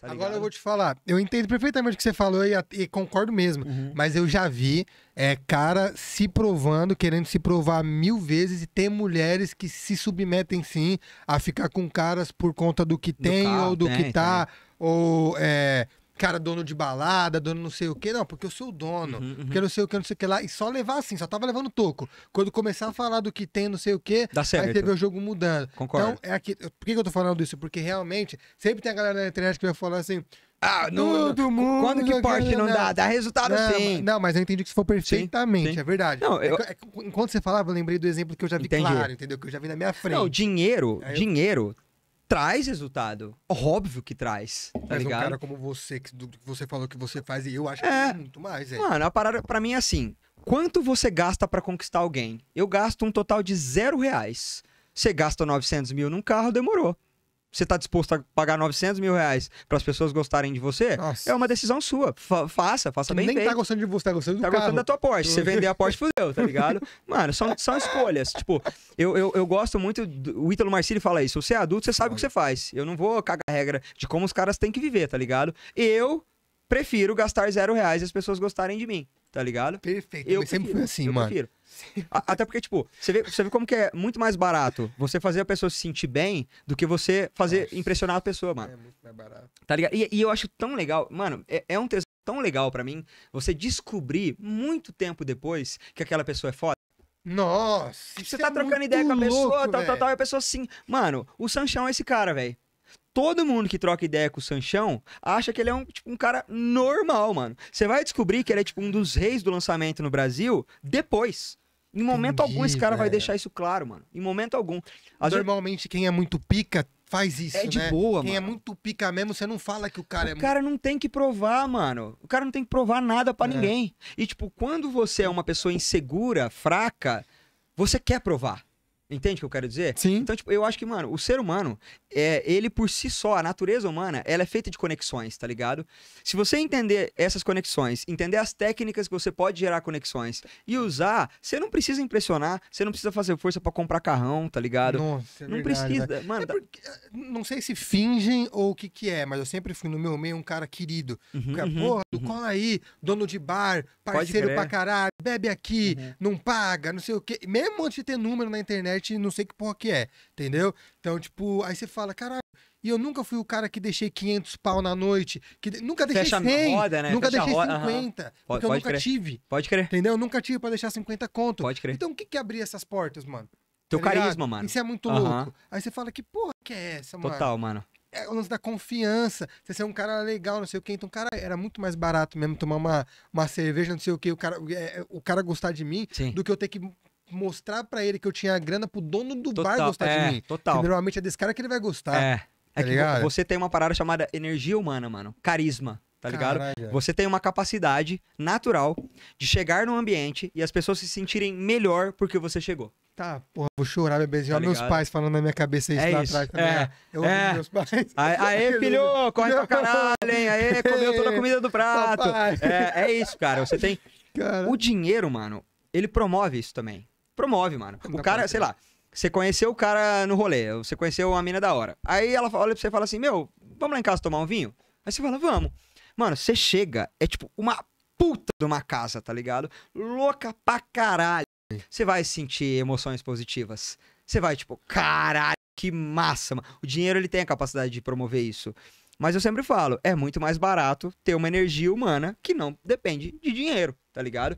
Tá Agora eu vou te falar, eu entendo perfeitamente o que você falou e, e concordo mesmo, uhum. mas eu já vi é, cara se provando, querendo se provar mil vezes e tem mulheres que se submetem sim a ficar com caras por conta do que do tem carro, ou do tem, que tá, tem. ou é, cara, dono de balada, dono não sei o quê. Não, porque eu sou o dono. Uhum, uhum. Porque não sei o que, não sei o que lá. E só levar assim, só tava levando toco. Quando começar a falar do que tem, não sei o quê, Dá certo. aí teve então. o jogo mudando. Concordo. Então, é aqui. Por que eu tô falando isso? Porque realmente, sempre tem a galera na internet que vai falar assim. Ah, no Todo mundo. Quando que Porsche não, não dá? Dá resultado não, sim. Não, mas eu entendi que isso foi perfeitamente, sim, sim. é verdade. Não, é eu... Enquanto você falava, eu lembrei do exemplo que eu já vi entendi. claro, entendeu? Que eu já vi na minha frente. Não, dinheiro, dinheiro traz resultado. Óbvio que traz. Tá Mas ligado? um cara como você, que, você falou que você faz, e eu acho que é muito mais. É. Mano, a parada pra mim é assim: quanto você gasta para conquistar alguém? Eu gasto um total de zero reais. Você gasta 900 mil num carro, demorou você está disposto a pagar 900 mil reais para as pessoas gostarem de você, Nossa. é uma decisão sua. Fa faça, faça bem Nem tá feito. tá gostando de você, tá gostando do tá carro. gostando da tua Porsche. Você vender a Porsche, fudeu, tá ligado? Mano, são, são escolhas. Tipo, eu, eu, eu gosto muito... Do, o Ítalo Marcílio fala isso. Você é adulto, você sabe o que você faz. Eu não vou cagar a regra de como os caras têm que viver, tá ligado? Eu prefiro gastar zero reais e as pessoas gostarem de mim, tá ligado? Perfeito. Eu, sempre fui assim, eu mano. Prefiro. Até porque, tipo, você vê, você vê como que é muito mais barato você fazer a pessoa se sentir bem do que você fazer Nossa. impressionar a pessoa, mano. É muito mais barato. Tá ligado? E, e eu acho tão legal, mano, é, é um tesouro tão legal para mim você descobrir muito tempo depois que aquela pessoa é foda. Nossa! Tipo, você tá é trocando ideia com a pessoa, louco, tal, tal, tal, e a pessoa assim, mano, o Sanchão é esse cara, velho todo mundo que troca ideia com o Sanchão acha que ele é um, tipo, um cara normal, mano. Você vai descobrir que ele é tipo um dos reis do lançamento no Brasil depois. Em momento Entendi, algum, esse cara vai deixar isso claro, mano. Em momento algum. Às Normalmente, vezes... quem é muito pica faz isso. É de né? boa, Quem é mano. Quem é muito pica mesmo, você não fala que o cara o é. O cara não tem que provar, mano. O cara não tem que provar nada para é. ninguém. E, tipo, quando você é uma pessoa insegura, fraca, você quer provar. Entende o que eu quero dizer? Sim. Então, tipo, eu acho que, mano, o ser humano, é, ele por si só, a natureza humana, ela é feita de conexões, tá ligado? Se você entender essas conexões, entender as técnicas que você pode gerar conexões e usar, você não precisa impressionar, você não precisa fazer força para comprar carrão, tá ligado? Nossa, é não verdade, precisa. Né? Mano, é porque, eh, não sei se fingem ou o que que é, mas eu sempre fui no meu meio um cara querido. Uhum, cara, uhum, porra, uhum. cola aí, dono de bar, parceiro pra caralho bebe aqui, uhum. não paga, não sei o quê. Mesmo antes de ter número na internet, não sei que porra que é, entendeu? Então, tipo, aí você fala, caralho, e eu nunca fui o cara que deixei 500 pau na noite, que nunca deixei Fecha 100, roda, né? nunca Fecha deixei 50, uhum. porque pode, eu nunca crer. tive. Pode crer. Entendeu? Eu nunca tive para deixar 50 conto. Pode crer. Então, o que que abria essas portas, mano? Teu tá carisma, mano. Isso é muito uhum. louco. Aí você fala, que porra que é essa, mano? Total, mano é o lance da confiança, você ser um cara legal, não sei o quê. Então, cara, era muito mais barato mesmo tomar uma, uma cerveja, não sei o quê, o cara, é, o cara gostar de mim, Sim. do que eu ter que mostrar para ele que eu tinha a grana pro dono do total, bar gostar é, de mim. Total. normalmente é desse cara que ele vai gostar. É. Tá é que ligado? você tem uma parada chamada energia humana, mano. Carisma tá ligado? Você tem uma capacidade natural de chegar num ambiente e as pessoas se sentirem melhor porque você chegou. Tá, porra, vou chorar, bebezinho. Tá Olha meus pais falando na minha cabeça isso é lá isso. atrás também. É, né? eu é. meus pais. Aê, aê filho, corre pra caralho, hein? Aê, comeu toda a comida do prato. É, é isso, cara. Você tem. Cara. O dinheiro, mano, ele promove isso também. Promove, mano. O cara, sei lá, você conheceu o cara no rolê, você conheceu a mina da hora. Aí ela olha pra você e fala assim: Meu, vamos lá em casa tomar um vinho? Aí você fala: Vamos. Mano, você chega, é tipo uma puta de uma casa, tá ligado? Louca pra caralho. Você vai sentir emoções positivas. Você vai, tipo, caralho, que massa. Mano. O dinheiro ele tem a capacidade de promover isso. Mas eu sempre falo, é muito mais barato ter uma energia humana que não depende de dinheiro, tá ligado?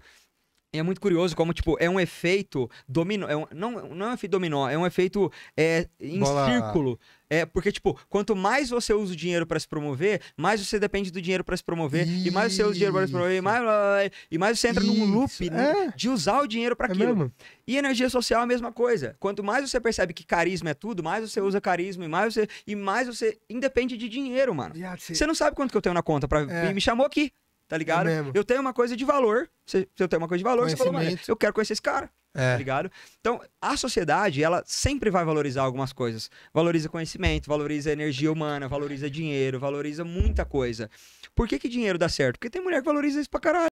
é muito curioso como, tipo, é um efeito dominó. É um, não, não é um efeito dominó, é um efeito é, em Bola. círculo. É, porque, tipo, quanto mais você usa o dinheiro para se promover, mais você depende do dinheiro para se promover, Isso. e mais você usa o dinheiro para se promover, e mais, e mais você entra Isso. num loop né, é. de usar o dinheiro para é aquilo. É mesmo. e energia social é a mesma coisa. Quanto mais você percebe que carisma é tudo, mais você usa carisma, e mais você, e mais você independe de dinheiro, mano. Você não sabe quanto que eu tenho na conta para é. me chamou aqui tá é ligado? É eu tenho uma coisa de valor. Se eu tenho uma coisa de valor, você falou, mano, eu quero conhecer esse cara. É. Tá ligado? Então, a sociedade, ela sempre vai valorizar algumas coisas. Valoriza conhecimento, valoriza energia humana, valoriza dinheiro, valoriza muita coisa. Por que, que dinheiro dá certo? Porque tem mulher que valoriza isso pra caralho.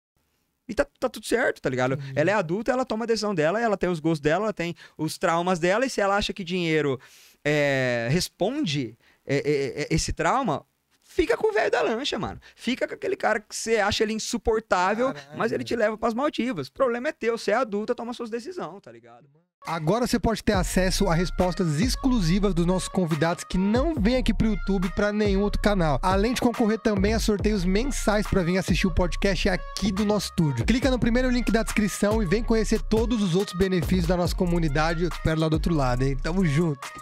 E tá, tá tudo certo, tá ligado? Uhum. Ela é adulta, ela toma a decisão dela, ela tem os gostos dela, ela tem os traumas dela, e se ela acha que dinheiro é, responde é, esse trauma, fica com o velho da lancha, mano. Fica com aquele cara que você acha ele insuportável, Caralho. mas ele te leva para as Maldivas. O problema é teu, você é adulta, toma suas decisões, tá ligado? Agora você pode ter acesso a respostas exclusivas dos nossos convidados que não vêm aqui pro YouTube para nenhum outro canal. Além de concorrer também a sorteios mensais para vir assistir o podcast aqui do nosso estúdio. Clica no primeiro link da descrição e vem conhecer todos os outros benefícios da nossa comunidade. Eu te espero lá do outro lado, hein? Tamo junto!